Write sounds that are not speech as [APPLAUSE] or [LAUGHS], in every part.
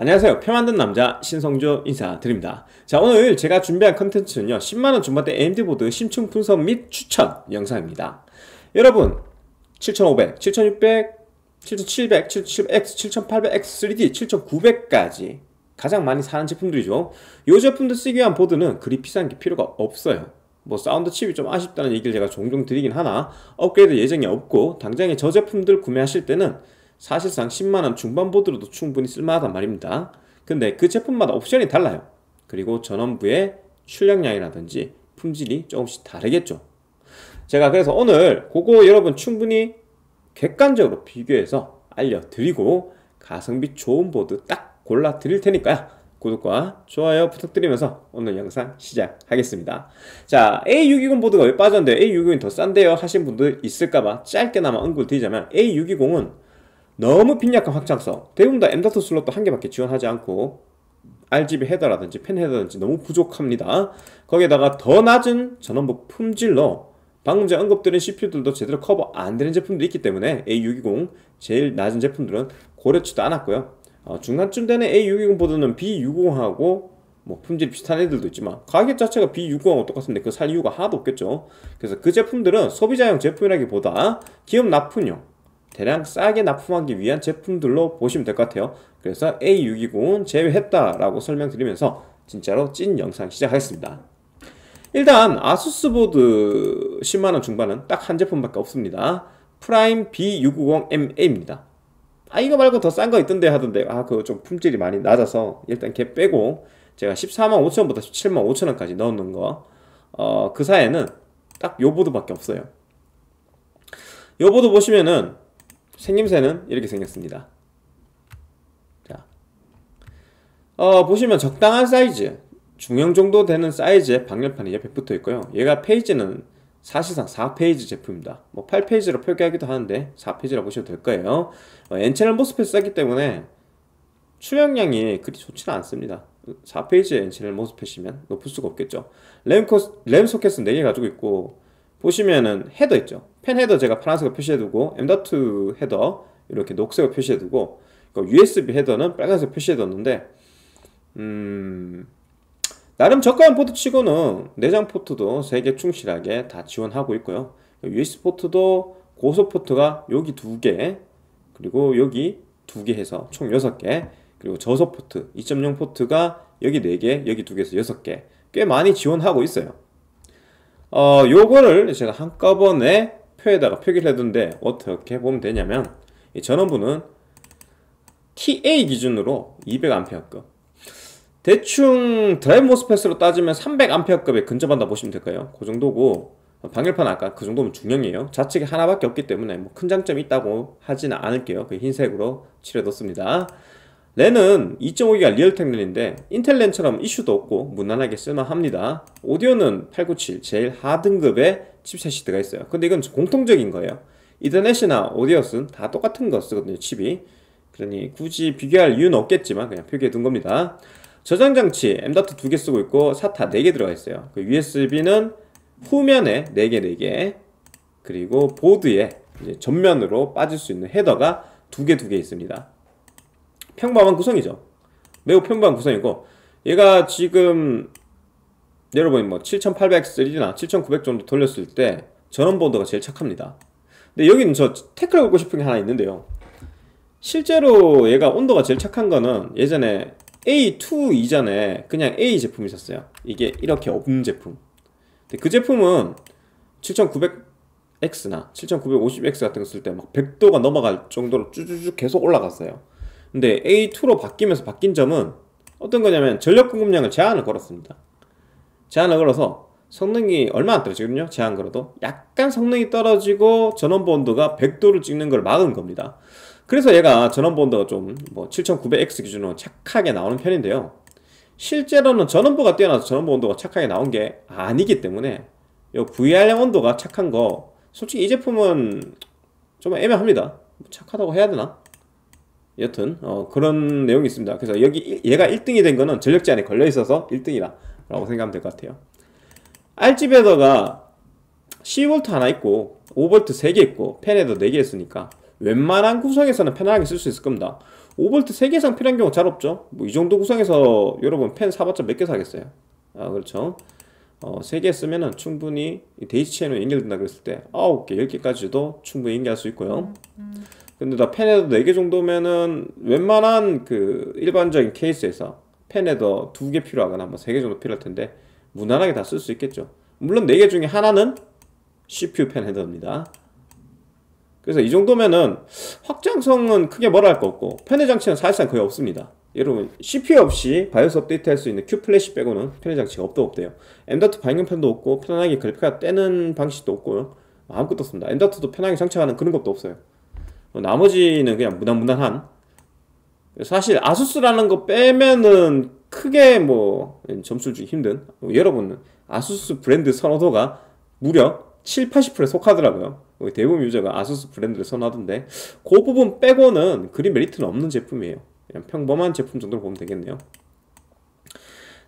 안녕하세요 표 만든 남자 신성조 인사드립니다 자 오늘 제가 준비한 컨텐츠는요 10만원 중반대 AMD보드 심층 분석 및 추천 영상입니다 여러분 7500, 7600, 7700, 7700X, 7800X, 3D, 7900까지 가장 많이 사는 제품들이죠 이 제품들 쓰기 위한 보드는 그리 비싼 게 필요가 없어요 뭐 사운드 칩이 좀 아쉽다는 얘기를 제가 종종 드리긴 하나 업그레이드 예정이 없고 당장에 저 제품들 구매하실 때는 사실상 10만원 중반보드로도 충분히 쓸만하단 말입니다. 근데 그 제품마다 옵션이 달라요. 그리고 전원부의 출력량이라든지 품질이 조금씩 다르겠죠. 제가 그래서 오늘 그거 여러분 충분히 객관적으로 비교해서 알려드리고 가성비 좋은 보드 딱 골라 드릴 테니까요. 구독과 좋아요 부탁드리면서 오늘 영상 시작하겠습니다. 자, A620 보드가 왜 빠졌는데 A620이 더 싼데요? 하신 분들 있을까봐 짧게나마 언급을 드리자면 A620은 너무 빈약한 확장성 대부분 다 M.2 슬롯도 한 개밖에 지원하지 않고 RGB 헤더라든지 펜 헤더든지 너무 부족합니다 거기에다가 더 낮은 전원부 품질로 방금 전에 언급드린 CPU들도 제대로 커버 안 되는 제품들이 있기 때문에 A620 제일 낮은 제품들은 고려치도 않았고요 어, 중간쯤 되는 A620보다는 B650하고 뭐 품질이 비슷한 애들도 있지만 가격 자체가 B650하고 똑같은데 그살 이유가 하나도 없겠죠 그래서 그 제품들은 소비자용 제품이라기보다 기업 납품용 대량 싸게 납품하기 위한 제품들로 보시면 될 것 같아요 그래서 a 6 2 0 제외했다라고 설명드리면서 진짜로 찐 영상 시작하겠습니다 일단 아수스 보드 10만원 중반은 딱 한 제품밖에 없습니다 프라임 B690MA입니다 아 이거 말고 더 싼 거 있던데 하던데 아 그거 좀 품질이 많이 낮아서 일단 걔 빼고 제가 14만 5천원부터 17만 5천원까지 넣는 거 어, 그 사이에는 딱 요 보드밖에 없어요 요 보드 보시면은 생김새는 이렇게 생겼습니다. 자, 어, 보시면 적당한 사이즈, 중형 정도 되는 사이즈의 방열판이 옆에 붙어 있고요. 얘가 페이지는 사실상 4페이지 제품입니다. 뭐 8페이지로 표기하기도 하는데 4페이지라 보셔도 될 거예요. 어, N채널 모스펫 쓰기 때문에 출력량이 그리 좋지는 않습니다. 4페이지의 N채널 모스펫이면 높을 수가 없겠죠. 램, 코스, 램 소켓은 4개 가지고 있고 보시면은 헤더 있죠. 펜 헤더 제가 파란색으로 표시해두고 M.2 헤더 이렇게 녹색으로 표시해두고 그 USB 헤더는 빨간색 표시해뒀는데 음, 나름 저가형 포트 치고는 내장 포트도 3개 충실하게 다 지원하고 있고요. USB 포트도 고속 포트가 여기 2개 그리고 여기 2개 해서 총 6개 그리고 저속 포트 2.0 포트가 여기 4개 여기 2개에서 6개 꽤 많이 지원하고 있어요. 어, 요거를 제가 한꺼번에 표에다가 표기를 해둔데 어떻게 보면 되냐면 이 전원부는 TA 기준으로 200A급 대충 드라이브 모스펫으로 따지면 300A급에 근접한다 보시면 될까요? 그 정도고 방열판 아까 그 정도면 중형이에요 좌측에 하나밖에 없기 때문에 뭐 큰 장점이 있다고 하지는 않을게요 그 흰색으로 칠해뒀습니다 랜은 2.5기가 리얼텍 랜인데 인텔 랜처럼 이슈도 없고 무난하게 쓸만합니다 오디오는 897 제일 하등급의 칩셋이 들어가 있어요 근데 이건 공통적인 거예요 이더넷이나 오디오스는 다 똑같은 거 쓰거든요 칩이 그러니 굳이 비교할 이유는 없겠지만 그냥 표기해 둔 겁니다 저장장치 M.2 두 개 쓰고 있고 사타 4개 들어가 있어요 그 USB는 후면에 4개 4개 그리고 보드에 전면으로 빠질 수 있는 헤더가 두 개 두 개 있습니다 평범한 구성이죠. 매우 평범한 구성이고 얘가 지금 여러분 뭐 7800X나 7900 정도 돌렸을 때 전원보드가 제일 착합니다. 근데 여기는 저 태클 을 걸고 싶은 게 하나 있는데요. 실제로 얘가 온도가 제일 착한 거는 예전에 A2 이전에 그냥 A 제품이 있었어요. 이게 이렇게 없는 제품. 근데 그 제품은 7900X나 7950X 같은 거 쓸때 막 100도가 넘어갈 정도로 쭈쭈쭈 계속 올라갔어요. 근데 A2로 바뀌면서 바뀐 점은 어떤 거냐면 전력 공급량을 제한을 걸었습니다 제한을 걸어서 성능이 얼마 안 떨어지거든요 제한 걸어도 약간 성능이 떨어지고 전원보 온도가 100도를 찍는 걸 막은 겁니다 그래서 얘가 전원보 온도가 좀 뭐 7900X 기준으로 착하게 나오는 편인데요 실제로는 전원보가 뛰어나서 전원보 온도가 착하게 나온 게 아니기 때문에 이 VRM 온도가 착한 거 솔직히 이 제품은 좀 애매합니다 뭐 착하다고 해야 되나? 여튼 어, 그런 내용이 있습니다. 그래서 여기 얘가 1등이 된 거는 전력 제한에 걸려 있어서 1등이라 라고 생각하면 될 것 같아요. 알집에다가 10V 하나 있고 5V 3개 있고 펜에도 4개 있으니까 웬만한 구성에서는 편하게 쓸 수 있을 겁니다. 5V 3개 이상 필요한 경우 잘 없죠. 뭐 이 정도 구성에서 여러분 펜 사봤자 몇 개 사겠어요. 아 그렇죠. 어, 3개 쓰면은 충분히 데이지 체인으로 연결된다 그랬을 때 9개, 10개까지도 충분히 연결할 수 있고요. 음, 음. 근데 나 펜헤더 4개 정도면은 웬만한 그 일반적인 케이스에서 펜헤더 2개 필요하거나 뭐 3개 정도 필요할 텐데 무난하게 다 쓸 수 있겠죠 물론 4개 중에 하나는 CPU 펜헤더입니다 그래서 이 정도면은 확장성은 크게 뭐라 할 거 없고 편의 장치는 사실상 거의 없습니다 여러분 CPU 없이 바이오스 업데이트 할 수 있는 Q플래시 빼고는 편의 장치가 없도 없대요 M.2 방영편도 없고 편안하게 그래픽카드 떼는 방식도 없고요 아무것도 없습니다 M.2도 편하게 장착하는 그런 것도 없어요 나머지는 그냥 무난무난한 사실 아수스라는 거 빼면은 크게 뭐 점수를 주기 힘든 뭐 여러분 아수스 브랜드 선호도가 무려 7, 80%에 속하더라고요 대부분 유저가 아수스 브랜드를 선호하던데 그 부분 빼고는 그리 메리트는 없는 제품이에요 그냥 평범한 제품 정도로 보면 되겠네요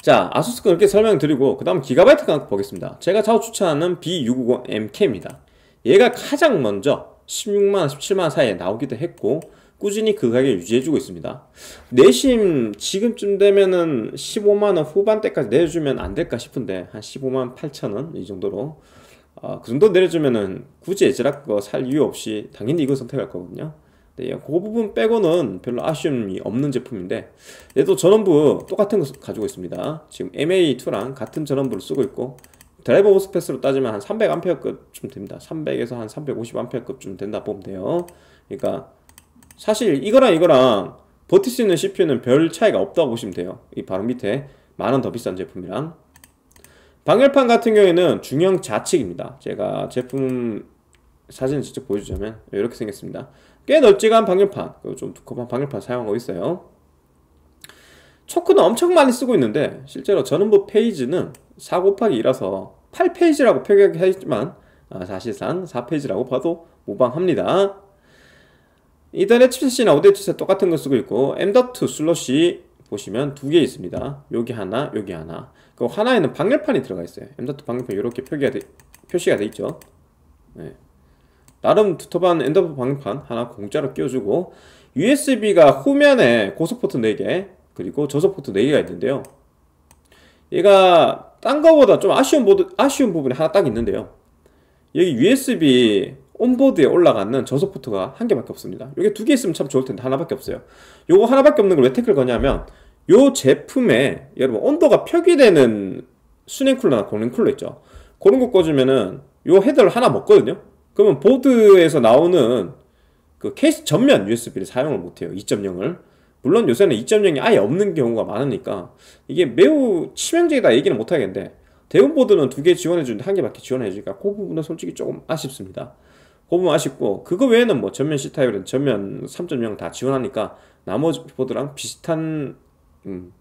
자 아수스 건이렇게 설명드리고 그 다음 기가바이트 가격 보겠습니다 제가 자주 추천하는 B650MK입니다 얘가 가장 먼저 16만, 17만 사이에 나오기도 했고 꾸준히 그 가격을 유지해주고 있습니다. 내심 지금쯤 되면은 15만원 후반대까지 내려주면 안 될까 싶은데 한 15만 8천원 이 정도로 어, 그 정도 내려주면은 굳이 에즈락 거살 이유 없이 당연히 이걸 선택할 거거든요. 네, 그 부분 빼고는 별로 아쉬움이 없는 제품인데 얘도 전원부 똑같은 것을 가지고 있습니다. 지금 MA2랑 같은 전원부를 쓰고 있고 드라이버 호스패스로 따지면 한 300A급쯤 됩니다. 300에서 한 350A급쯤 된다 보면 돼요. 그러니까 사실 이거랑 이거랑 버틸 수 있는 CPU는 별 차이가 없다고 보시면 돼요. 이 바로 밑에 만원 더 비싼 제품이랑 방열판 같은 경우에는 중형 좌측입니다. 제가 제품 사진 을 직접 보여주자면 이렇게 생겼습니다. 꽤 널찍한 방열판, 좀 두꺼운 방열판 사용하고 있어요. 초크는 엄청 많이 쓰고 있는데 실제로 전원부 페이지는 4 곱하기 2라서 8페이지라고 표기했지만 아, 사실상 4페이지라고 봐도 무방합니다. 이단 랩치셋이나 오데치셋 똑같은 걸 쓰고 있고 M.2 슬롯이 보시면 두 개 있습니다. 여기 하나, 여기 하나. 그 하나에는 방열판이 들어가 있어요. M.2 방열판 이렇게 표기가 돼, 표시가 돼 있죠. 네. 나름 두터반 엔더 방열판 하나 공짜로 끼워주고 USB가 후면에 고속 포트 4개 그리고 저속 포트 4개가 있는데요. 얘가 딴 거보다 좀 아쉬운, 보드, 아쉬운 부분이 하나 딱 있는데요. 여기 USB 온보드에 올라가는 전속 포트가 한 개밖에 없습니다. 이게 두 개 있으면 참 좋을 텐데 하나밖에 없어요. 요거 하나밖에 없는 걸 왜택클 거냐면 요 제품에 여러분 온도가 표기되는 수냉 쿨러나 공냉 쿨러 있죠. 그런 거 꽂으면은 요 헤더를 하나 먹거든요. 그러면 보드에서 나오는 그 케이스 전면 USB를 사용을 못해요. 2.0을. 물론 요새는 2.0이 아예 없는 경우가 많으니까 이게 매우 치명적이다 얘기는 못하겠는데 대운보드는 두 개 지원해주는데 한 개밖에 지원해주니까 그 부분은 솔직히 조금 아쉽습니다. 그 부분 아쉽고 그거 외에는 뭐 전면 c 타입은 전면 3.0 다 지원하니까 나머지 보드랑 비슷한 음,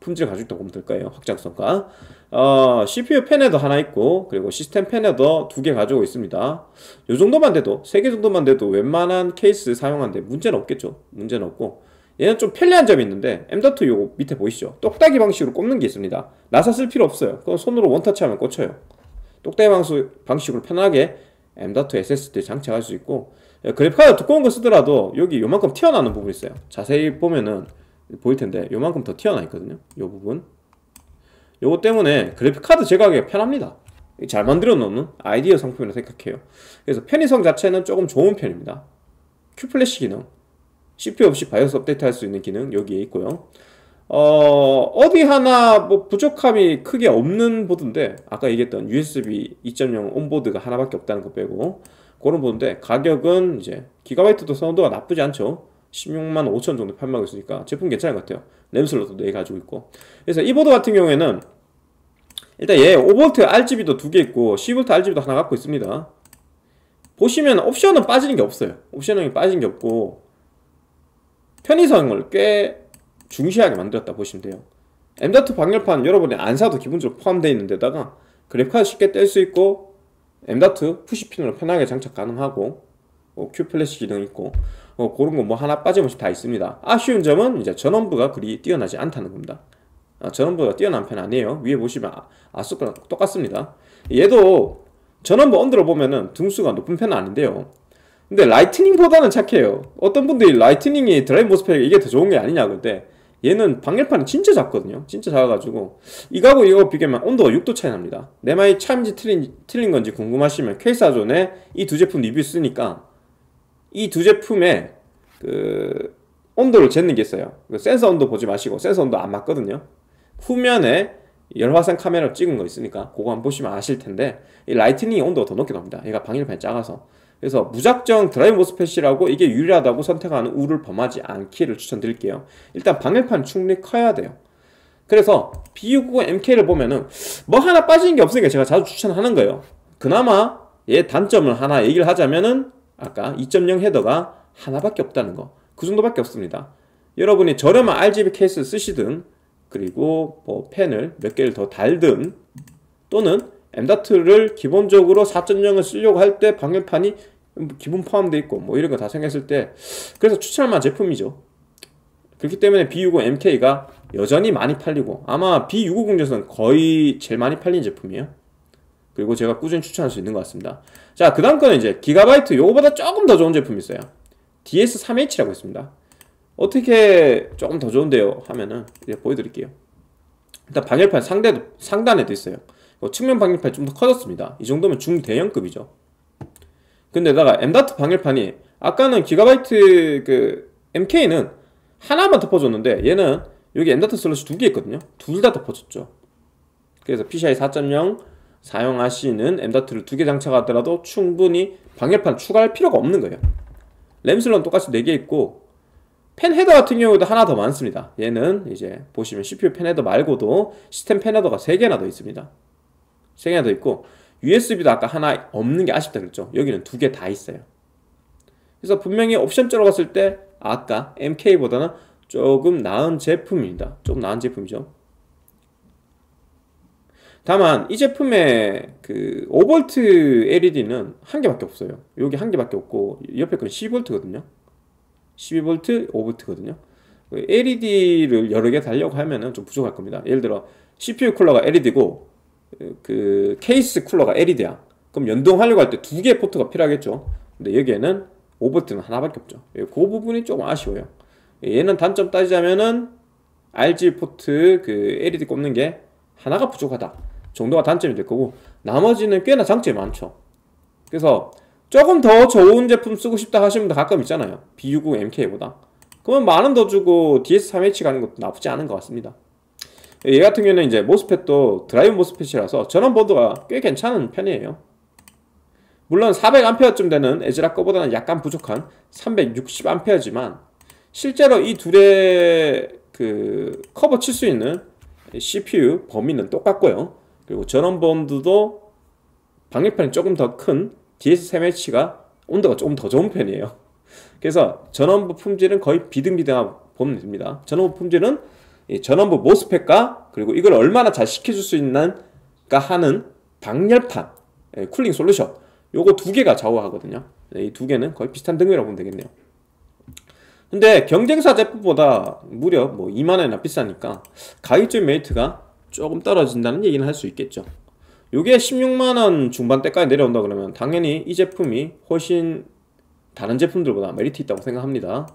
품질 을 가지고 있다고 보면 될 거예요. 확장성과. 어, CPU 팬에도 하나 있고, 그리고 시스템 팬에도 두 개 가지고 있습니다. 요 정도만 돼도, 세 개 정도만 돼도 웬만한 케이스 사용하는데 문제는 없겠죠. 문제는 없고. 얘는 좀 편리한 점이 있는데 M.2 요거 밑에 보이시죠? 똑딱이 방식으로 꼽는 게 있습니다 나사 쓸 필요 없어요 그건 손으로 원터치하면 꽂혀요 똑딱이 방식으로 편하게 M.2 SSD 장착할 수 있고 예, 그래픽카드 두꺼운 거 쓰더라도 여기 요만큼 튀어나오는 부분이 있어요 자세히 보면은 보일 텐데 요만큼 더 튀어나 있거든요 요 부분 요거 때문에 그래픽카드 제거하기가 편합니다 잘 만들어 놓는 아이디어 상품이라 생각해요 그래서 편의성 자체는 조금 좋은 편입니다 큐플래시 기능 CPU 없이 바이오스 업데이트할 수 있는 기능 여기에 있고요. 어, 어디 하나 뭐 부족함이 크게 없는 보드인데 아까 얘기했던 USB 2.0 온보드가 하나밖에 없다는 거 빼고 그런 보드인데 가격은 이제 기가바이트도 선호도가 나쁘지 않죠. 16만 5천 정도 판매하고 있으니까 제품 괜찮은 것 같아요. 램 슬롯도 4개 가지고 있고 그래서 이 보드 같은 경우에는 일단 얘 5V RGB도 두 개 있고 10V RGB도 하나 갖고 있습니다. 보시면 옵션은 빠지는 게 없어요. 옵션은 빠진 게 없고 편의성을 꽤 중시하게 만들었다 보시면 돼요 M.2 방열판 여러분이 안 사도 기본적으로 포함되어 있는 데다가 그래픽카드 쉽게 뗄 수 있고 M.2 푸시핀으로 편하게 장착 가능하고 뭐 Q 플래시 기능 있고 어, 그런 거뭐 하나 빠짐없이 다 있습니다 아쉬운 점은 이제 전원부가 그리 뛰어나지 않다는 겁니다 아, 전원부가 뛰어난 편 아니에요 위에 보시면 아, 아수랑 똑같습니다 얘도 전원부 언더로 보면은 등수가 높은 편은 아닌데요 근데 라이트닝보다는 착해요. 어떤 분들이 라이트닝이 드라이브 모스펙 이게 더 좋은 게 아니냐 근데 얘는 방열판이 진짜 작거든요. 진짜 작아가지고 이거하고 이거 비교하면 온도가 6도 차이 납니다. 내 말이 참인지 틀린, 틀린 건지 궁금하시면 케이사존에 이 두 제품 리뷰 쓰니까 이 두 제품에 그 온도를 재는 게 있어요. 그 센서 온도 보지 마시고 센서 온도 안 맞거든요. 후면에 열화상 카메라로 찍은 거 있으니까 그거 한번 보시면 아실 텐데 이 라이트닝 온도가 더 높게 나옵니다. 얘가 방열판이 작아서 그래서 무작정 드라이브 모스펫이라고 이게 유리하다고 선택하는 우를 범하지 않기를 추천드릴게요. 일단 방열판 충분히 커야 돼요. 그래서 b u 9 0 MK를 보면은 뭐 하나 빠지는 게 없으니까 제가 자주 추천하는 거예요. 그나마 얘 단점을 하나 얘기를 하자면은 아까 2.0 헤더가 하나밖에 없다는 거. 그 정도밖에 없습니다. 여러분이 저렴한 RGB 케이스 쓰시든 그리고 뭐 펜을 몇 개를 더 달든 또는 M.2를 기본적으로 4.0을 쓰려고 할 때 방열판이 뭐 기본 포함되어 있고 뭐 이런 거 다생겼을때 그래서 추천할 만한 제품이죠 그렇기 때문에 B60 MK가 여전히 많이 팔리고 아마 B650 중에서는 거의 제일 많이 팔린 제품이에요 그리고 제가 꾸준히 추천할 수 있는 것 같습니다 자 그 다음 거는 이제 기가바이트 요거보다 조금 더 좋은 제품이 있어요 DS3H라고 있습니다 어떻게 조금 더 좋은데요 하면은 이제 보여드릴게요 일단 방열판 상대도, 상단에도 있어요 뭐 측면 방열판이 좀 더 커졌습니다 이 정도면 중대형급이죠 근데다가 M.2 방열판이 아까는 기가바이트 그 MK는 하나만 덮어줬는데 얘는 여기 M.2 슬롯이 두 개 있거든요 둘 다 덮어줬죠 그래서 PCI 4.0 사용하시는 M.2를 두 개 장착하더라도 충분히 방열판 추가할 필요가 없는 거예요 램 슬롯은 똑같이 네 개 있고 펜 헤더 같은 경우도 하나 더 많습니다 얘는 이제 보시면 CPU 펜 헤더 말고도 시스템 펜 헤더가 세개나더 있습니다 세개나더 있고 USB도 아까 하나 없는 게 아쉽다 그랬죠. 여기는 두 개 다 있어요. 그래서 분명히 옵션 들어갔을 때 아까 MK보다는 조금 나은 제품입니다. 조금 나은 제품이죠. 다만 이 제품의 그 5V LED는 한 개밖에 없어요. 여기 한 개밖에 없고 옆에 건 12V거든요. 12V, 5V거든요. 그 LED를 여러 개 달려고 하면좀 부족할 겁니다. 예를 들어 CPU 쿨러가 LED고 그 케이스 쿨러가 LED야. 그럼 연동하려고 할 때 두 개의 포트가 필요하겠죠. 근데 여기에는 5V는 하나밖에 없죠. 예, 그 부분이 조금 아쉬워요. 예, 얘는 단점 따지자면은 RG 포트 그 LED 꼽는 게 하나가 부족하다. 정도가 단점이 될 거고 나머지는 꽤나 장점이 많죠. 그래서 조금 더 좋은 제품 쓰고 싶다 하시는 분들 가끔 있잖아요. B60 MK보다. 그러면 만 원 더 주고 DS3H 가는 것도 나쁘지 않은 것 같습니다. 예, 얘 같은 경우는 에 이제 모스펫도 드라이브 모스펫이라서 전원 보드가꽤 괜찮은 편이에요. 물론 400A쯤 되는 에즈라 거보다는 약간 부족한 360A지만 실제로 이 둘의 그 커버 칠 수 있는 CPU 범위는 똑같고요. 그리고 전원 번드도 방열판이 조금 더 큰 DS3H가 온도가 조금 더 좋은 편이에요. 그래서 전원 부품질은 거의 비등비등한 범위입니다. 전원 부품질은 전원부 모스펫과 그리고 이걸 얼마나 잘 식혀줄 수 있는가 하는 방열판 예, 쿨링 솔루션 요거 두 개가 좌우하거든요 네, 이두 개는 거의 비슷한 등급이라고 보면 되겠네요 근데 경쟁사 제품보다 무려 뭐 2만원이나 비싸니까 가격적 인 메이트가 조금 떨어진다는 얘기는 할 수 있겠죠 요게 16만원 중반대까지 내려온다 그러면 당연히 이 제품이 훨씬 다른 제품들보다 메리트 있다고 생각합니다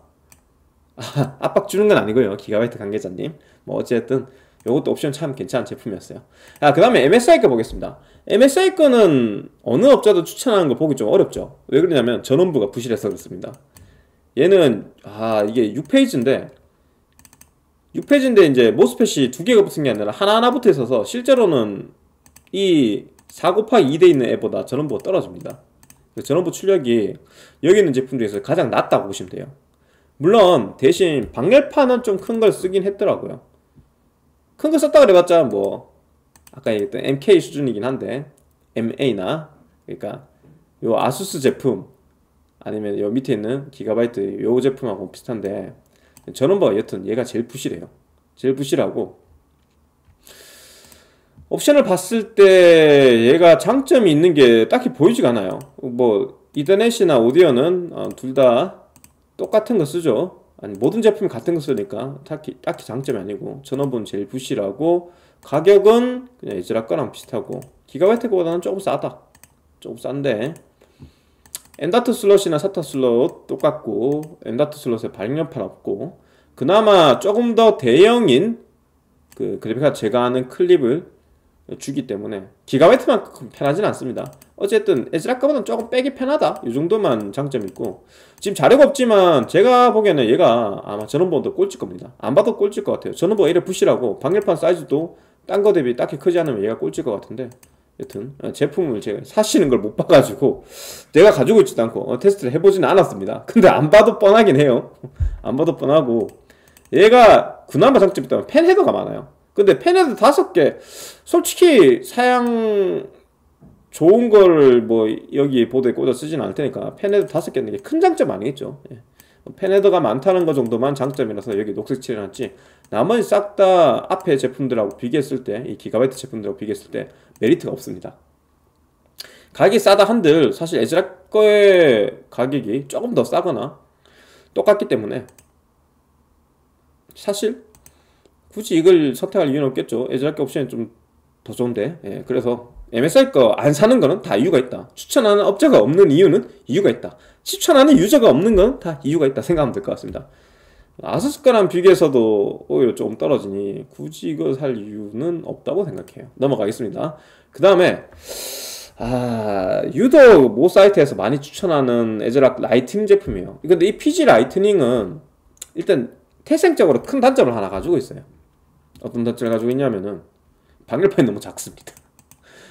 [LAUGHS] 압박 주는 건 아니고요. 기가바이트 관계자님. 뭐 어쨌든 요것도 옵션 참 괜찮은 제품이었어요. 아, 그 다음에 MSI 거 보겠습니다. MSI 거는 어느 업자도 추천하는 거 보기 좀 어렵죠. 왜 그러냐면 전원부가 부실해서 그렇습니다. 얘는 아 이게 6페이지인데 6페이지인데 이제 모스펫이 두 개가 붙은 게 아니라 하나하나 붙어 있어서 실제로는 이 4 곱하기 2대 있는 앱보다 전원부가 떨어집니다. 전원부 출력이 여기 있는 제품 중에서 가장 낮다고 보시면 돼요. 물론 대신 박열판은좀 큰 걸 쓰긴 했더라고요. 큰거 썼다 그래봤자 뭐 아까 얘기했던 MK 수준이긴 한데 MA나 그러니까 요 아수스 제품 아니면 요 밑에 있는 기가바이트 요 제품하고 비슷한데 저는 뭐 여튼 얘가 제일 부실해요. 제일 부실하고 옵션을 봤을 때 얘가 장점이 있는 게 딱히 보이지가 않아요. 뭐 이더넷이나 오디오는 어, 둘다 똑같은 거 쓰죠. 아니 모든 제품이 같은 거 쓰니까 딱히 딱히 장점이 아니고 전원부는 제일 부실하고 가격은 그냥 이즈라 거랑 비슷하고 기가바이트보다는 조금 싸다. 조금 싼데 엔다트 슬롯이나 사타 슬롯 똑같고 엔다트 슬롯에 발열판 없고 그나마 조금 더 대형인 그 그래픽카드 제가 아는 클립을 주기 때문에 기가바이트만큼 편하진 않습니다. 어쨌든 에즈라카보다는 조금 빼기 편하다 이 정도만 장점이 있고 지금 자력 없지만 제가 보기에는 얘가 아마 전원보도 꼴찌 겁니다 안 봐도 꼴찌 것 같아요 전원보가 이래 부실하고 방열판 사이즈도 딴 거 대비 딱히 크지 않으면 얘가 꼴찌 것 같은데 여튼 어, 제품을 제가 사시는 걸 못 봐가지고 내가 가지고 있지도 않고 어, 테스트를 해보진 않았습니다 근데 안 봐도 뻔하긴 해요 [LAUGHS] 안 봐도 뻔하고 얘가 그나마 장점이 있다면 펜헤드가 많아요 근데 펜헤드 다섯 개 솔직히 사양 좋은 걸 뭐 여기 보드에 꽂아 쓰진 않을 테니까 펜헤드 다섯 개는게 큰 장점 아니겠죠 예. 뭐 펜헤드가 많다는 것 정도만 장점이라서 여기 녹색 칠해놨지 나머지 싹 다 앞에 제품들하고 비교했을 때 이 기가바이트 제품들하고 비교했을 때 메리트가 없습니다 가격이 싸다 한들 사실 에즈라 거의 가격이 조금 더 싸거나 똑같기 때문에 사실 굳이 이걸 선택할 이유는 없겠죠 에즈라 게 옵션이 좀 더 좋은데 예, 그래서 MSI 거 안 사는 거는 다 이유가 있다. 추천하는 업자가 없는 이유는 이유가 있다. 추천하는 유저가 없는 건 다 이유가 있다 생각하면 될 것 같습니다. 아수스 거랑 비교해서도 오히려 조금 떨어지니 굳이 이거 살 이유는 없다고 생각해요. 넘어가겠습니다. 그 다음에 아, 유독 모 사이트에서 많이 추천하는 에즈락 라이트닝 제품이에요. 근데 이 PG 라이트닝은 일단 태생적으로 큰 단점을 하나 가지고 있어요. 어떤 단점을 가지고 있냐면은 방열판이 너무 작습니다.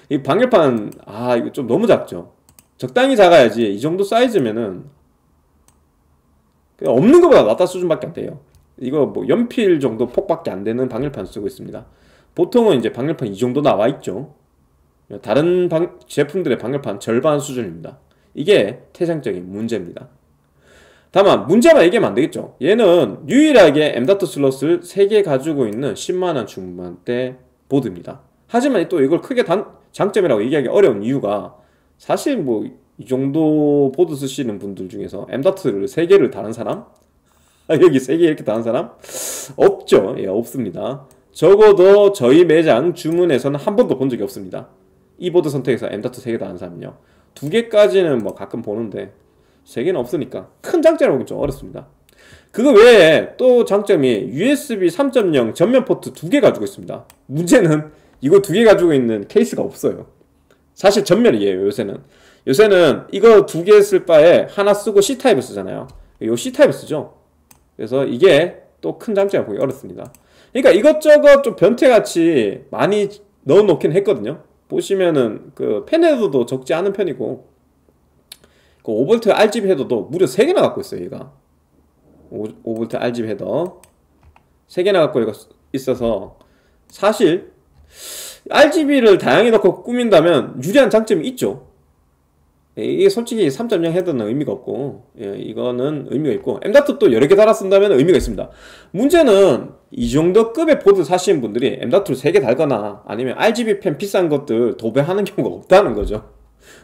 이 방열판 아 이거 좀 너무 작죠 적당히 작아야지 이 정도 사이즈면은 없는 것보다 낫다 수준밖에 안 돼요 이거 뭐 연필 정도 폭밖에 안 되는 방열판 쓰고 있습니다 보통은 이제 방열판 이 정도 나와 있죠 다른 방, 제품들의 방열판 절반 수준입니다 이게 태생적인 문제입니다 다만 문제만 얘기하면 안되겠죠 얘는 유일하게 M.2 슬롯을 3개 가지고 있는 10만원 중반대 보드입니다 하지만 또 이걸 크게 단, 장점이라고 얘기하기 어려운 이유가 사실 뭐 이 정도 보드 쓰시는 분들 중에서 M다트를 3개를 다는 사람? 아, [LAUGHS] 여기 3개 이렇게 다는 사람? 없죠. 예, 없습니다. 적어도 저희 매장 주문에서는 한 번도 본 적이 없습니다. 이 보드 선택해서 M다트 3개 다는 사람요. 2개까지는 뭐 가끔 보는데 3개는 없으니까 큰 장점이라고 보기 좀 어렵습니다. 그거 외에 또 장점이 USB 3.0 전면 포트 2개 가지고 있습니다. 문제는 이거 두 개 가지고 있는 케이스가 없어요. 사실 전멸이에요, 요새는. 요새는 이거 두 개 쓸 바에 하나 쓰고 C타입을 쓰잖아요. 요 C타입을 쓰죠. 그래서 이게 또 큰 장점이 보기 어렵습니다. 그러니까 이것저것 좀 변태같이 많이 넣어놓긴 했거든요. 보시면은 그 펜헤드도 적지 않은 편이고 그 5V RGB 헤더도 무려 3개나 갖고 있어요, 얘가. 5, 5V RGB 헤더 3개나 갖고 있어서 사실 RGB를 다양히 넣고 꾸민다면 유리한 장점이 있죠. 예, 이게 솔직히 3.0 헤더는 의미가 없고 예, 이거는 의미가 있고 M.2도 여러 개 달아 쓴다면 의미가 있습니다 문제는 이 정도 급의 보드 사시는 분들이 M.2를 3개 달거나 아니면 RGB 펜 비싼 것들 도배하는 [LAUGHS] 경우가 없다는 거죠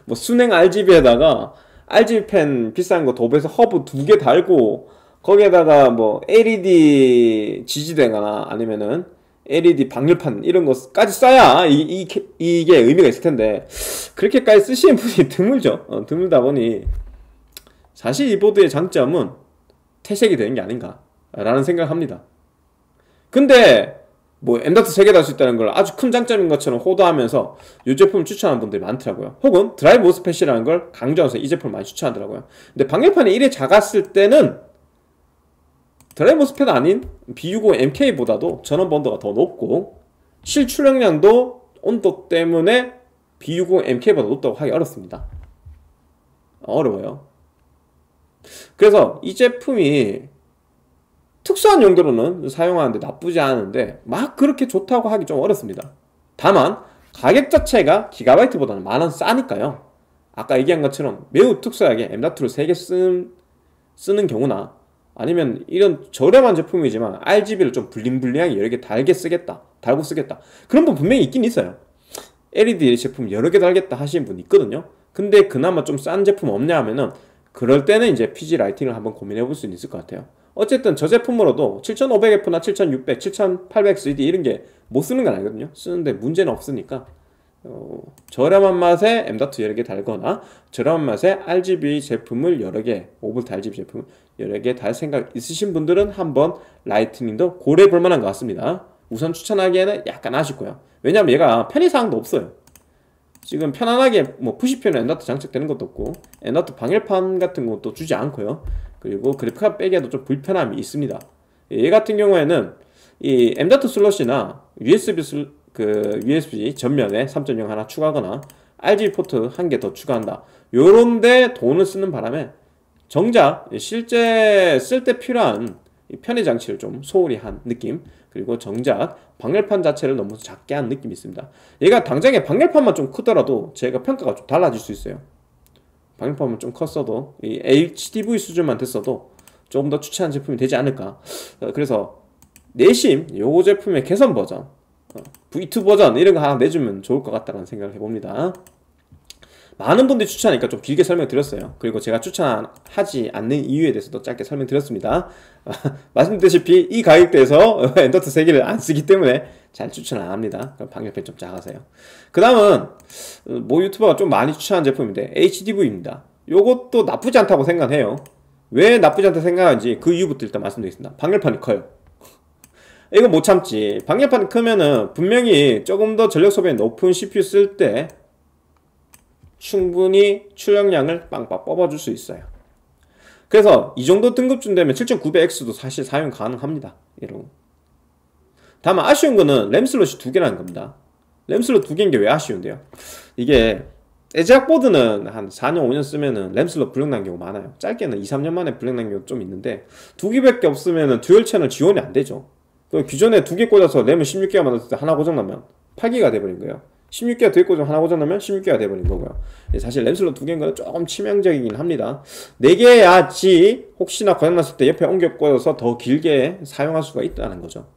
뭐 순행 RGB에다가 RGB 펜 비싼 거 도배해서 허브 두 개 달고 거기에다가 뭐 LED 지지대거나 아니면은 LED 방열판 이런 것까지 써야 이, 이, 이게 의미가 있을 텐데 그렇게까지 쓰시는 분이 [LAUGHS] 드물죠 어, 드물다 보니 사실 이 보드의 장점은 태색이 되는 게 아닌가 라는 생각합니다 을 근데 뭐 엠닥트 3개 달 수 있다는 걸 아주 큰 장점인 것처럼 호도하면서 이 제품을 추천하는 분들이 많더라고요 혹은 드라이브 오스펫이라는 걸강조해서이 제품을 많이 추천하더라고요 근데 방열판이 이래 작았을 때는 드래머 스펙 아닌 B65 MK보다도 전원 번도가더 높고 실출력량도 온도 때문에 B60 MK보다 높다고 하기 어렵습니다. 어려워요. 그래서 이 제품이 특수한 용도로는 사용하는데 나쁘지 않은데 막 그렇게 좋다고 하기 좀 어렵습니다. 다만 가격 자체가 기가바이트보다는 만원 싸니까요. 아까 얘기한 것처럼 매우 특수하게 M.2를 3개 쓰 쓰는 경우나 아니면 이런 저렴한 제품이지만 RGB를 좀 블링블링하게 여러 개 달게 쓰겠다 달고 쓰겠다 그런 분 분명히 있긴 있어요 LED 제품 여러 개 달겠다 하시는 분 있거든요 근데 그나마 좀 싼 제품 없냐 하면은 그럴 때는 이제 PG 라이팅을 한번 고민해 볼 수 있을 것 같아요 어쨌든 저 제품으로도 7500F나 7600, 7800CD 이런 게 못 쓰는 건 아니거든요 쓰는데 문제는 없으니까 어, 저렴한 맛에 M.2 여러 개 달거나 저렴한 맛에 RGB 제품을 여러 개, 오븐트 RGB 제품 여러 개 달 생각 있으신 분들은 한번 라이트닝도 고려해 볼 만한 것 같습니다. 우선 추천하기에는 약간 아쉽고요. 왜냐면 얘가 편의사항도 없어요. 지금 편안하게 뭐 푸시피는 엔더트 장착되는 것도 없고 엔더트 방열판 같은 것도 주지 않고요. 그리고 그래픽카 빼기에도 좀 불편함이 있습니다. 예, 얘 같은 경우에는 이 M.2 슬롯이나 USB 슬롯 그 USB 전면에 3.0 하나 추가하거나 RGB 포트 한 개 더 추가한다 요런데 돈을 쓰는 바람에 정작 실제 쓸 때 필요한 편의 장치를 좀 소홀히 한 느낌 그리고 정작 방열판 자체를 너무 작게 한 느낌이 있습니다 얘가 당장에 방열판만 좀 크더라도 제가 평가가 좀 달라질 수 있어요 방열판만 좀 컸어도 이 HDV 수준만 됐어도 조금 더 추천한 제품이 되지 않을까 그래서 내심 요 제품의 개선 버전 V2 버전 이런 거 하나 내주면 좋을 것 같다는 생각을 해봅니다. 많은 분들이 추천하니까 좀 길게 설명드렸어요. 그리고 제가 추천하지 않는 이유에 대해서도 짧게 설명드렸습니다. [LAUGHS] 말씀드렸다시피 이 가격대에서 [LAUGHS] 엔더트 3개를 안 쓰기 때문에 잘 추천 안 합니다. 그럼 방열펜 좀 작아서요. 그 다음은 어, 모 유튜버가 좀 많이 추천한 제품인데 HDV입니다. 요것도 나쁘지 않다고 생각해요. 왜 나쁘지 않다 생각하는지 그 이유부터 일단 말씀드리겠습니다. 방열판이 커요. 이거 못 참지 방열판 크면은 분명히 조금 더 전력 소비가 높은 CPU 쓸 때 충분히 출력량을 빵빵 뽑아줄 수 있어요 그래서 이 정도 등급준 되면 7900X도 사실 사용 가능합니다 이런 다만 아쉬운 거는 램 슬롯이 두 개라는 겁니다 램 슬롯 두 개인 게 왜 아쉬운데요 이게 에지악 보드는 한 4년 5년 쓰면은 램슬롯 불량난 경우 많아요 짧게는 2, 3년 만에 불량난 경우 좀 있는데 두 개밖에 없으면은 듀얼 채널 지원이 안 되죠 또 기존에 두 개 꽂아서 램을 1 6개가 만들었을 때 하나 고장나면 8기가 돼버린 거예요. 1 6개가 두개 됐고 좀 하나 고장나면 1 6개가 돼버린 거고요. 예, 사실 램 슬롯 두 개인 거는 조금 치명적이긴 합니다. 4개야지 혹시나 고장났을 때 옆에 옮겨 꽂아서 더 길게 사용할 수가 있다는 거죠.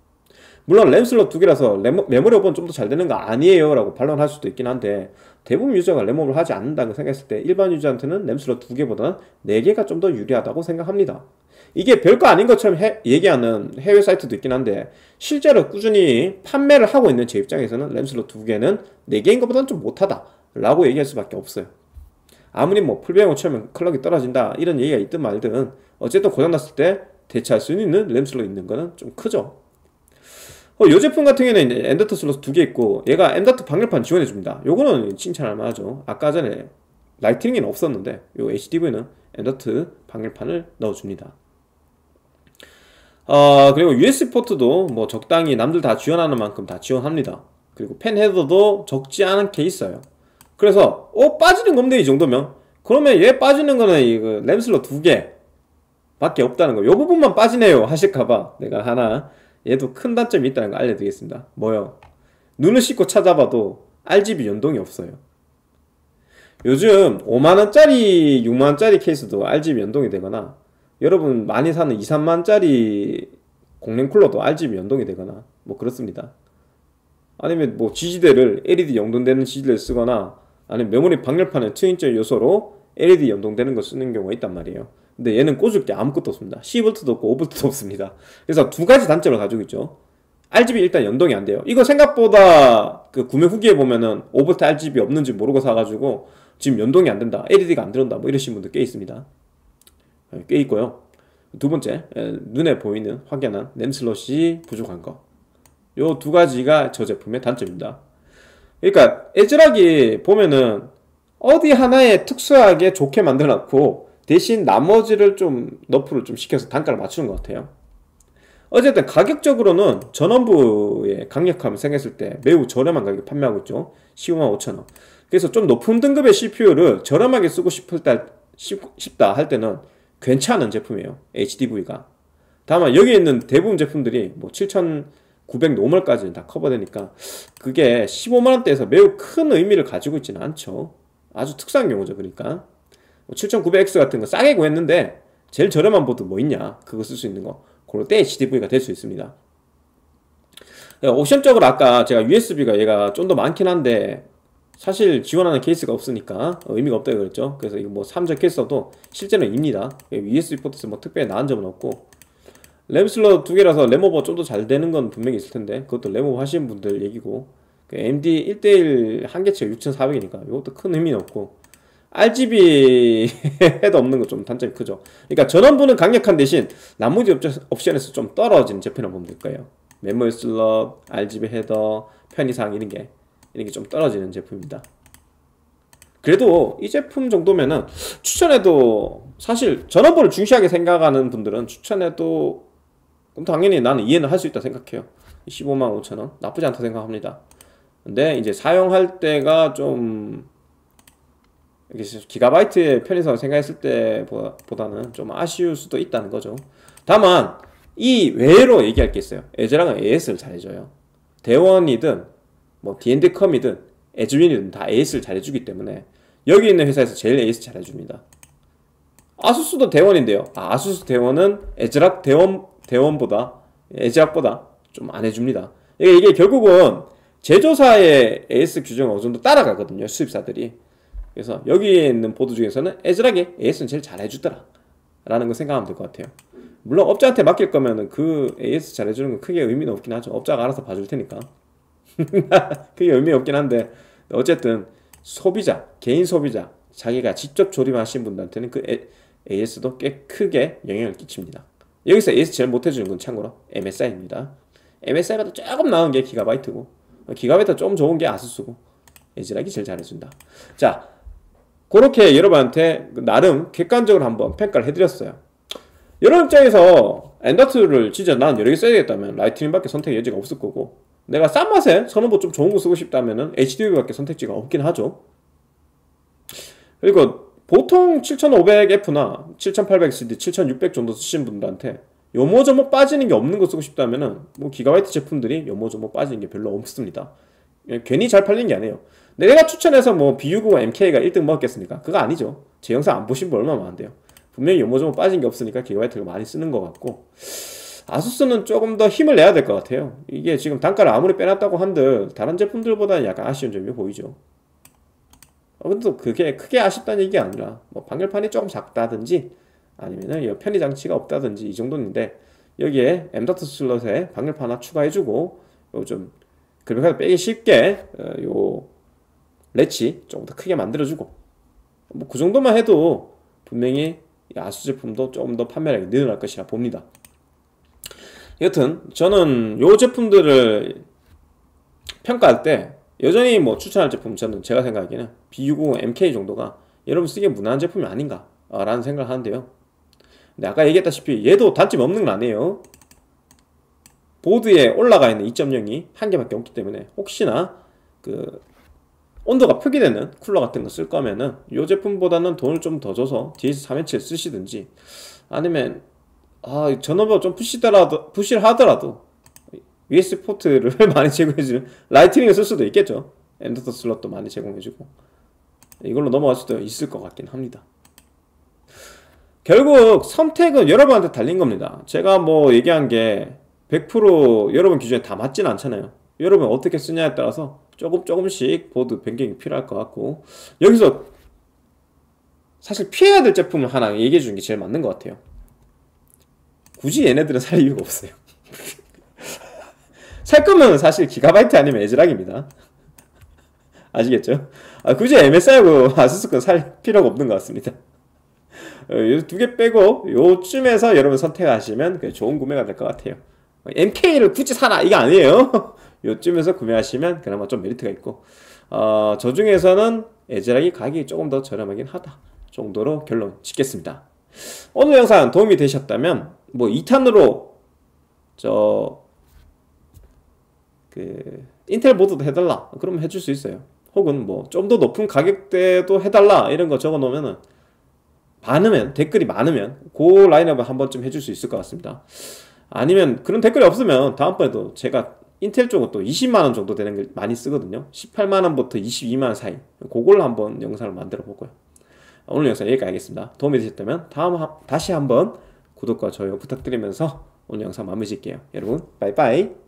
물론 램 슬롯 두 개라서 램, 메모리 오버는 좀더 잘 되는 거 아니에요 라고 반론할 수도 있긴 한데 대부분 유저가 램업을 하지 않는다고 생각했을 때 일반 유저한테는 램 슬롯 두 개보다는 네 개가 좀 더 유리하다고 생각합니다. 이게 별거 아닌 것처럼 해, 얘기하는 해외 사이트도 있긴 한데 실제로 꾸준히 판매를 하고 있는 제 입장에서는 램슬러 두 개는 네 개인 것보다는 좀 못하다 라고 얘기할 수밖에 없어요 아무리 뭐풀베어을 치면 클럭이 떨어진다 이런 얘기가 있든 말든 어쨌든 고장났을 때 대체할 수 있는 램슬러 있는 거는 좀 크죠 어, 이 제품 같은 경우에는 엔더트 슬롯 두 개 있고 얘가 엔더트 방열판 지원해 줍니다 요거는 칭찬할 만하죠 아까 전에 라이팅에는 없었는데 요 HDV는 엔더트 방열판을 넣어줍니다 어, 그리고 US b 포트도 뭐 적당히 남들 다 지원하는 만큼 다 지원합니다. 그리고 펜 헤더도 적지 않게 있어요. 그래서 어 빠지는 건데 이 정도면 그러면 얘 빠지는 거는 이거 그 램슬러 두개 밖에 없다는 거 요 부분만 빠지네요 하실까봐 내가 하나 얘도 큰 단점이 있다는 거 알려드리겠습니다 뭐요 눈을 씻고 찾아봐도 RGB 연동이 없어요 요즘 5만원짜리 6만원짜리 케이스도 RGB 연동이 되거나 여러분 많이 사는 2, 3만짜리 공랭 쿨러도 RGB 연동이 되거나 뭐 그렇습니다. 아니면 뭐 지지대를 LED 연동되는 지지대를 쓰거나 아니면 메모리 방열판의 트윈절 요소로 LED 연동되는 걸 쓰는 경우가 있단 말이에요. 근데 얘는 꽂을 게 아무것도 없습니다. 10V도 없고 5V도 없습니다. 그래서 두 가지 단점을 가지고 있죠. RGB 일단 연동이 안 돼요. 이거 생각보다 그 구매 후기에 보면은 5V RGB 없는지 모르고 사가지고 지금 연동이 안 된다. LED가 안 들어온다. 뭐 이러신 분들 꽤 있습니다. 꽤 있고요. 두 번째, 눈에 보이는 확연한 램슬롯이 부족한 것. 요두 가지가 저 제품의 단점입니다. 그러니까 에즈락이 보면은 어디 하나에 특수하게 좋게 만들어놨고 대신 나머지를 좀 너프를 좀 시켜서 단가를 맞추는 것 같아요. 어쨌든 가격적으로는 전원부의 강력함을 생겼을 때 매우 저렴한 가격에 판매하고 있죠. 15만 5천원. 그래서 좀 높은 등급의 CPU를 저렴하게 쓰고 싶을 때, 싶다 할 때는 괜찮은 제품이에요. HDV가. 다만 여기 있는 대부분 제품들이 뭐7,900 노멀까지는 다 커버되니까 그게 15만원대에서 매우 큰 의미를 가지고 있지는 않죠. 아주 특수한 경우죠. 그러니까 7900X 뭐 같은 거 싸게 구했는데 제일 저렴한 보드 뭐 있냐 그거 쓸 수 있는 거 그럴 때 HDV가 될 수 있습니다 예, 옵션적으로 아까 제가 USB가 얘가 좀 더 많긴 한데 사실 지원하는 케이스가 없으니까 의미가 없다고 그랬죠 그래서 이거 뭐 3자 케이스도 실제는 입니다 예, ESP 포트에서 뭐 특별히 나은 점은 없고 램슬러 두 개라서 램오버 좀더 잘 되는 건 분명히 있을 텐데 그것도 램오버 하시는 분들 얘기고 그 MD 1대1 한개치가 6,400이니까 이것도 큰 의미는 없고 RGB [LAUGHS] 해도 없는 거 좀 단점이 크죠 그러니까 전원부는 강력한 대신 나머지 옵션에서 좀 떨어진 제품을 보면 될 거예요 메모리 슬럽, RGB 헤더, 편의사항 이런 게 이런 게 좀 떨어지는 제품입니다. 그래도 이 제품 정도면은 추천해도 사실 전원부를 중시하게 생각하는 분들은 추천해도 당연히 나는 이해는 할 수 있다 생각해요. 15만 5천원 나쁘지 않다 생각합니다. 근데 이제 사용할 때가 좀 기가바이트의 편의성을 생각했을 때보다는 좀 아쉬울 수도 있다는 거죠. 다만 이 외로 얘기할 게 있어요. 에즈랑은 AS를 잘해줘요. 대원이든 뭐 디엔드컴이든 에즈윈이든 다 AS를 잘해주기 때문에 여기 있는 회사에서 제일 AS 잘해줍니다. 아수스도 대원인데요. 아, 수스 대원은 에즈락 대원, 대원보다, 에즈락보다 좀 안 해줍니다. 이게, 이게 결국은 제조사의 AS 규정을 어느 정도 따라가거든요. 수입사들이. 그래서 여기에 있는 보드 중에서는 에즈락이 AS는 제일 잘 해주더라. 라는 거 생각하면 될 것 같아요. 물론 업자한테 맡길 거면그 AS 잘 해주는 건 크게 의미는 없긴 하죠. 업자가 알아서 봐줄 테니까. [LAUGHS] 그게 의미 없긴 한데 어쨌든 소비자, 개인 소비자 자기가 직접 조립하신 분들한테는 그 AS도 꽤 크게 영향을 끼칩니다. 여기서 AS 제일 못해주는 건 참고로 MSI입니다. MSI보다 조금 나은 게 기가바이트고 기가바이트 좀 좋은 게 아수스고 에즈락이 제일 잘해준다. 자, 그렇게 여러분한테 그 나름 객관적으로 한번 평가를 해드렸어요. 여러분 입장에서 엔더트를 진짜 난 여러 개 써야 겠다면 라이트닝밖에 선택 여지가 없을 거고 내가 싼 맛에 선호보 좀 좋은 거 쓰고 싶다면은 HDU밖에 선택지가 없긴 하죠. 그리고 보통 7500F나 7800CD, 7600 정도 쓰신 분들한테 요모저모 빠지는 게 없는 거 쓰고 싶다면은 뭐 기가바이트 제품들이 요모저모 빠지는 게 별로 없습니다. 괜히 잘 팔린 게 아니에요. 내가 추천해서 뭐 B65 MK가 1등 먹었겠습니까? 그거 아니죠. 제 영상 안 보신 분 얼마 나 많은데요. 분명히 요모조모 빠진 게 없으니까 기가바이트를 많이 쓰는 것 같고 아수스는 조금 더 힘을 내야 될 것 같아요. 이게 지금 단가를 아무리 빼놨다고 한들 다른 제품들보다는 약간 아쉬운 점이 보이죠. 어, 근데 또 그게 크게 아쉽다는 얘기가 아니라 뭐 방열판이 조금 작다든지 아니면은 편의 장치가 없다든지 이 정도인데 여기에 M.2 슬롯에 방열판 하나 추가해주고 요좀 그래픽카드 빼기 쉽게 어, 요 렛치 조금 더 크게 만들어주고 뭐 그 정도만 해도 분명히 아수 제품도 조금 더 판매량이 늘어날 것이라 봅니다. 여튼 저는 요 제품들을 평가할 때 여전히 뭐 추천할 제품 저는 제가 생각하기에는 B650 MK 정도가 여러분 쓰기에 무난한 제품이 아닌가 라는 생각을 하는데요 근데 아까 얘기했다시피 얘도 단점 없는 건 아니에요 보드에 올라가 있는 2.0이 한 개밖에 없기 때문에 혹시나 그 온도가 표기되는 쿨러 같은 거 쓸 거면은 이 제품보다는 돈을 좀 더 줘서 DS327 쓰시든지 아니면 아, 전원부가 좀 푸시더라도, 푸시를 하더라도, US 포트를 [LAUGHS] 많이 제공해주는, 라이트닝을 쓸 수도 있겠죠. 엔더터 슬롯도 많이 제공해주고. 이걸로 넘어갈 수도 있을 것 같긴 합니다. 결국 선택은 여러분한테 달린 겁니다. 제가 뭐 얘기한 게 100% 여러분 기준에 다 맞진 않잖아요. 여러분 어떻게 쓰냐에 따라서 조금 조금씩 보드 변경이 필요할 것 같고 여기서 사실 피해야 될 제품을 하나 얘기해 주는 게 제일 맞는 것 같아요. 굳이 얘네들은 살 이유가 없어요. [LAUGHS] 살 거면 사실 기가바이트 아니면 에즈락입니다. 아시겠죠? 아, 굳이 MSI고 하 아수스 건살 필요가 없는 것 같습니다. 어, 두개 빼고 요쯤에서 여러분 선택하시면 좋은 구매가 될 것 같아요. MK를 굳이 사라 이거 아니에요. [LAUGHS] 요쯤에서 구매하시면 그나마 좀 메리트가 있고 어, 저 중에서는 에즈락이 가격이 조금 더 저렴하긴 하다 정도로 결론 짓겠습니다. 오늘 영상 도움이 되셨다면 뭐 2탄으로 저 그 인텔 보드도 해달라 그러면 해줄 수 있어요 혹은 뭐 좀 더 높은 가격대도 해달라 이런 거 적어 놓으면은 많으면 댓글이 많으면 그 라인업을 한 번쯤 해줄 수 있을 것 같습니다 아니면 그런 댓글이 없으면 다음번에도 제가 인텔 쪽은 또 20만원 정도 되는 걸 많이 쓰거든요 18만원부터 22만원 사이 그걸로 한번 영상을 만들어 볼거예요 오늘 영상 여기까지 하겠습니다 도움이 되셨다면 다음 다시 한번 구독과 좋아요 부탁드리면서 오늘 영상 마무리 짓게요. 여러분, 빠이빠이